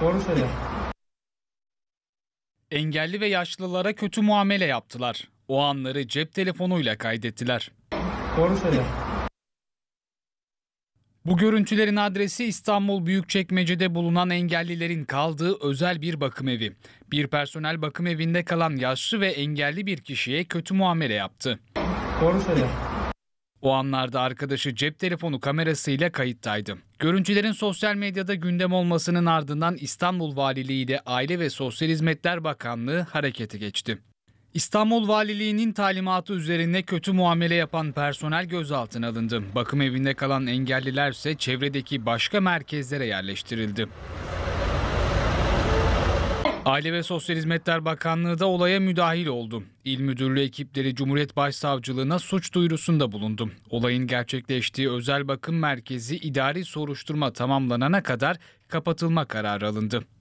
Doğru söyle. Engelli ve yaşlılara kötü muamele yaptılar. O anları cep telefonuyla kaydettiler. Doğru söyle. Bu görüntülerin adresi İstanbul Büyükçekmece'de bulunan engellilerin kaldığı özel bir bakım evi. Bir personel bakım evinde kalan yaşlı ve engelli bir kişiye kötü muamele yaptı. Doğru söyle. O anlarda arkadaşı cep telefonu kamerasıyla kayıttaydı. Görüntülerin sosyal medyada gündem olmasının ardından İstanbul Valiliği ile Aile ve Sosyal Hizmetler Bakanlığı harekete geçti. İstanbul Valiliği'nin talimatı üzerine kötü muamele yapan personel gözaltına alındı. Bakım evinde kalan engelliler ise çevredeki başka merkezlere yerleştirildi. Aile ve Sosyal Hizmetler Bakanlığı da olaya müdahil oldu. İl Müdürlüğü ekipleri Cumhuriyet Başsavcılığına suç duyurusunda bulundu. Olayın gerçekleştiği özel bakım merkezi idari soruşturma tamamlanana kadar kapatılma kararı alındı.